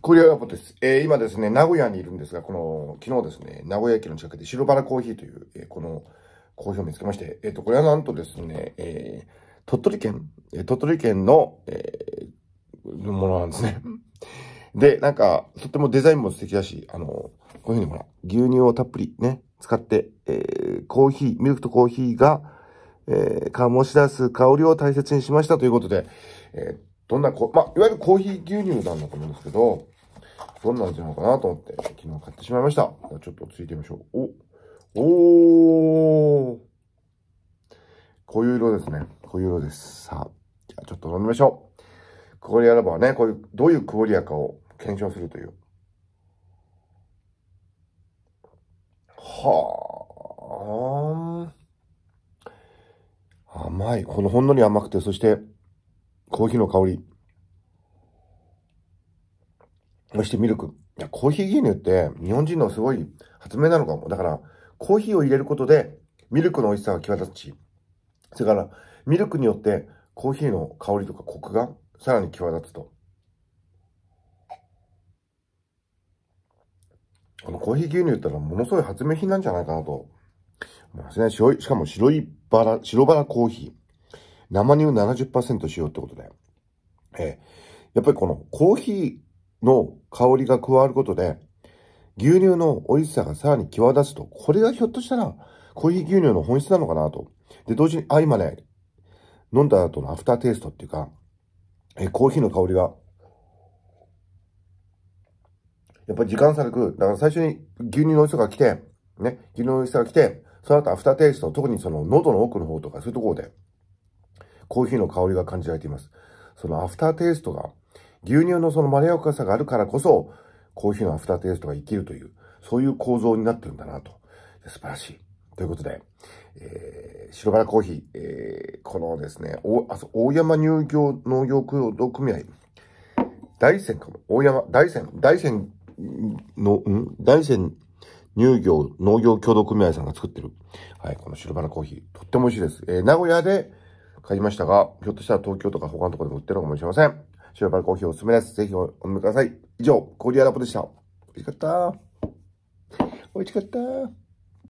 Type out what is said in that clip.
これはポです。えー、今ですね、名古屋にいるんですが、この、昨日ですね、名古屋駅の近くで白バラコーヒーという、えー、この、コーヒーを見つけまして、えっ、ー、と、これはなんとですね、え鳥取県、え鳥取県の、えものなんですね。で、なんか、とってもデザインも素敵だし、あの、こういうふうにほら、牛乳をたっぷりね、使って、えコーヒー、ミルクとコーヒーが、えー、醸し出す香りを大切にしましたということで、えー、どんなこ、まあ、いわゆるコーヒー牛乳なんだと思うんですけど、どんな味なのかなと思って、昨日買ってしまいました。ちょっとついてみましょう。お、おー。こういう色ですね。こういう色です。さあ、じゃあちょっと飲みましょう。クオリアラバーね、こういう、どういうクオリアかを検証するという。はあ。甘い。このほんのり甘くて、そして、コーヒーの香り。そしてミルク。いや、コーヒー牛乳って日本人のすごい発明なのかも。だから、コーヒーを入れることでミルクの美味しさが際立つし、それから、ミルクによってコーヒーの香りとかコクがさらに際立つと。このコーヒー牛乳ってのはものすごい発明品なんじゃないかなと思いますね。しかも白いバラ、白バラコーヒー。生乳70%しようってことで。ええー、やっぱりこのコーヒーの香りが加わることで、牛乳の美味しさがさらに際立つと、これがひょっとしたら、コーヒー牛乳の本質なのかなと。で、同時に、あ、今ね、飲んだ後のアフターテイストっていうか、えコーヒーの香りが、やっぱり時間差なく、だから最初に牛乳の美味しさが来て、ね、牛乳の美味しさが来て、その後アフターテイスト、特にその喉の奥の方とかそういうところで、コーヒーの香りが感じられています。そのアフターテイストが、牛乳のそのまろやかさがあるからこそ、コーヒーのアフターテイストが生きるという、そういう構造になってるんだなと。素晴らしい。ということで、えー、白バラコーヒー、えー、このですね、おあそ大山乳業農業協同組合、大山かも、大山、大山、大山の、ん大山乳業農業協同組合さんが作ってる、はい、この白バラコーヒー、とっても美味しいです。えー、名古屋で、買いましたが、ひょっとしたら東京とか他のところでも売ってるのかもしれません。シーパルコーヒーおすすめです。ぜひお飲みください。以上、コーィアラボでした。美味しかった。美味しかった。